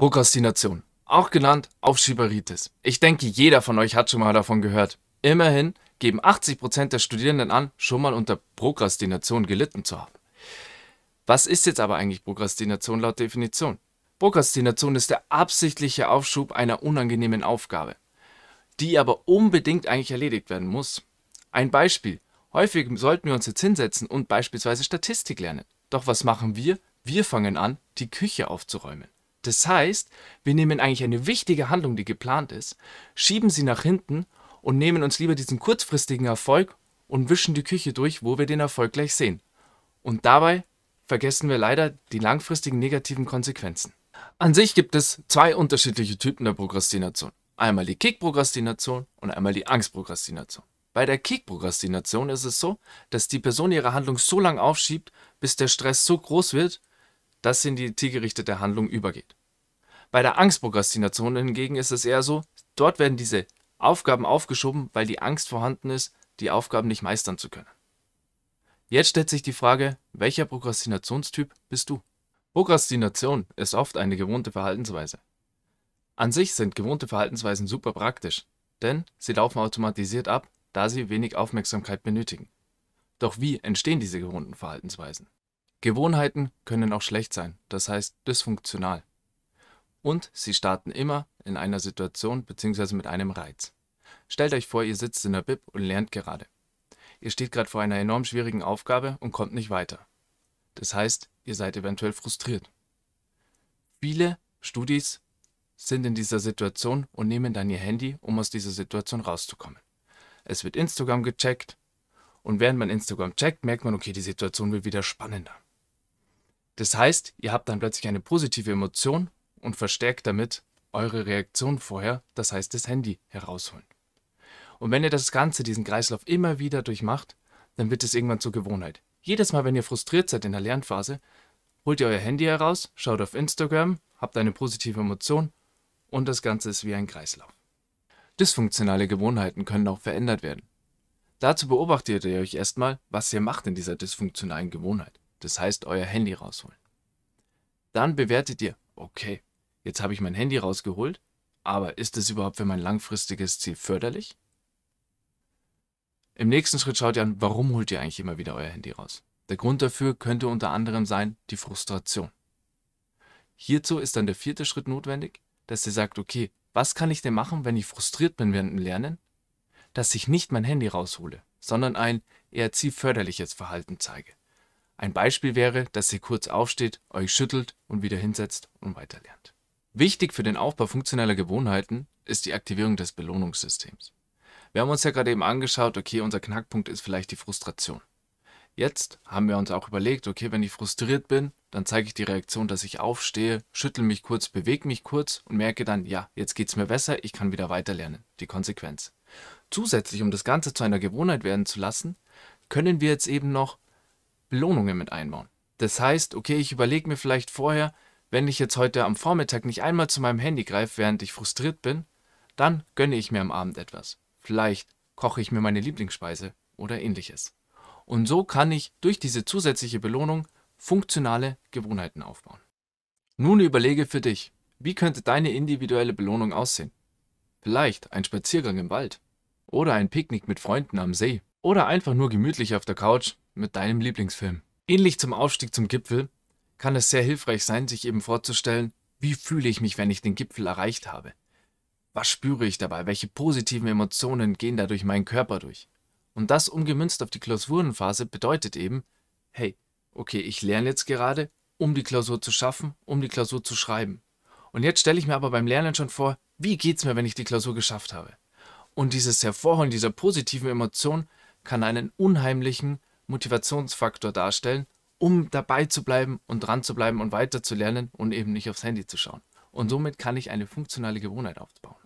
Prokrastination, auch genannt Aufschieberitis. Ich denke, jeder von euch hat schon mal davon gehört. Immerhin geben 80% der Studierenden an, schon mal unter Prokrastination gelitten zu haben. Was ist jetzt aber eigentlich Prokrastination laut Definition? Prokrastination ist der absichtliche Aufschub einer unangenehmen Aufgabe, die aber unbedingt eigentlich erledigt werden muss. Ein Beispiel. Häufig sollten wir uns jetzt hinsetzen und beispielsweise Statistik lernen. Doch was machen wir? Wir fangen an, die Küche aufzuräumen. Das heißt, wir nehmen eigentlich eine wichtige Handlung, die geplant ist, schieben sie nach hinten und nehmen uns lieber diesen kurzfristigen Erfolg und wischen die Küche durch, wo wir den Erfolg gleich sehen. Und dabei vergessen wir leider die langfristigen negativen Konsequenzen. An sich gibt es zwei unterschiedliche Typen der Prokrastination. Einmal die Kick-Prokrastination und einmal die Angst-Prokrastination. Bei der Kick-Prokrastination ist es so, dass die Person ihre Handlung so lange aufschiebt, bis der Stress so groß wird, das in die zielgerichtete Handlung übergeht. Bei der Angstprokrastination hingegen ist es eher so, dort werden diese Aufgaben aufgeschoben, weil die Angst vorhanden ist, die Aufgaben nicht meistern zu können. Jetzt stellt sich die Frage, welcher Prokrastinationstyp bist du? Prokrastination ist oft eine gewohnte Verhaltensweise. An sich sind gewohnte Verhaltensweisen super praktisch, denn sie laufen automatisiert ab, da sie wenig Aufmerksamkeit benötigen. Doch wie entstehen diese gewohnten Verhaltensweisen? Gewohnheiten können auch schlecht sein, das heißt dysfunktional. Und sie starten immer in einer Situation bzw. mit einem Reiz. Stellt euch vor, ihr sitzt in der Bib und lernt gerade. Ihr steht gerade vor einer enorm schwierigen Aufgabe und kommt nicht weiter. Das heißt, ihr seid eventuell frustriert. Viele Studis sind in dieser Situation und nehmen dann ihr Handy, um aus dieser Situation rauszukommen. Es wird Instagram gecheckt und während man Instagram checkt, merkt man, okay, die Situation wird wieder spannender. Das heißt, ihr habt dann plötzlich eine positive Emotion und verstärkt damit eure Reaktion vorher, das heißt das Handy herausholen. Und wenn ihr das Ganze, diesen Kreislauf immer wieder durchmacht, dann wird es irgendwann zur Gewohnheit. Jedes Mal, wenn ihr frustriert seid in der Lernphase, holt ihr euer Handy heraus, schaut auf Instagram, habt eine positive Emotion und das Ganze ist wie ein Kreislauf. Dysfunktionale Gewohnheiten können auch verändert werden. Dazu beobachtet ihr euch erstmal, was ihr macht in dieser dysfunktionalen Gewohnheit das heißt euer Handy rausholen. Dann bewertet ihr, okay, jetzt habe ich mein Handy rausgeholt, aber ist das überhaupt für mein langfristiges Ziel förderlich? Im nächsten Schritt schaut ihr an, warum holt ihr eigentlich immer wieder euer Handy raus? Der Grund dafür könnte unter anderem sein die Frustration. Hierzu ist dann der vierte Schritt notwendig, dass ihr sagt, okay, was kann ich denn machen, wenn ich frustriert bin während dem Lernen? Dass ich nicht mein Handy raushole, sondern ein eher zielförderliches Verhalten zeige. Ein Beispiel wäre, dass ihr kurz aufsteht, euch schüttelt und wieder hinsetzt und weiterlernt. Wichtig für den Aufbau funktioneller Gewohnheiten ist die Aktivierung des Belohnungssystems. Wir haben uns ja gerade eben angeschaut, okay, unser Knackpunkt ist vielleicht die Frustration. Jetzt haben wir uns auch überlegt, okay, wenn ich frustriert bin, dann zeige ich die Reaktion, dass ich aufstehe, schüttel mich kurz, bewege mich kurz und merke dann, ja, jetzt geht es mir besser, ich kann wieder weiterlernen. Die Konsequenz. Zusätzlich, um das Ganze zu einer Gewohnheit werden zu lassen, können wir jetzt eben noch Belohnungen mit einbauen. Das heißt, okay, ich überlege mir vielleicht vorher, wenn ich jetzt heute am Vormittag nicht einmal zu meinem Handy greife, während ich frustriert bin, dann gönne ich mir am Abend etwas. Vielleicht koche ich mir meine Lieblingsspeise oder ähnliches. Und so kann ich durch diese zusätzliche Belohnung funktionale Gewohnheiten aufbauen. Nun überlege für dich, wie könnte deine individuelle Belohnung aussehen? Vielleicht ein Spaziergang im Wald oder ein Picknick mit Freunden am See oder einfach nur gemütlich auf der Couch mit deinem Lieblingsfilm. Ähnlich zum Aufstieg zum Gipfel kann es sehr hilfreich sein, sich eben vorzustellen, wie fühle ich mich, wenn ich den Gipfel erreicht habe? Was spüre ich dabei? Welche positiven Emotionen gehen da durch meinen Körper durch? Und das umgemünzt auf die Klausurenphase bedeutet eben, hey, okay, ich lerne jetzt gerade, um die Klausur zu schaffen, um die Klausur zu schreiben. Und jetzt stelle ich mir aber beim Lernen schon vor, wie geht es mir, wenn ich die Klausur geschafft habe? Und dieses Hervorholen dieser positiven Emotion kann einen unheimlichen Motivationsfaktor darstellen, um dabei zu bleiben und dran zu bleiben und weiterzulernen und eben nicht aufs Handy zu schauen. Und somit kann ich eine funktionale Gewohnheit aufbauen.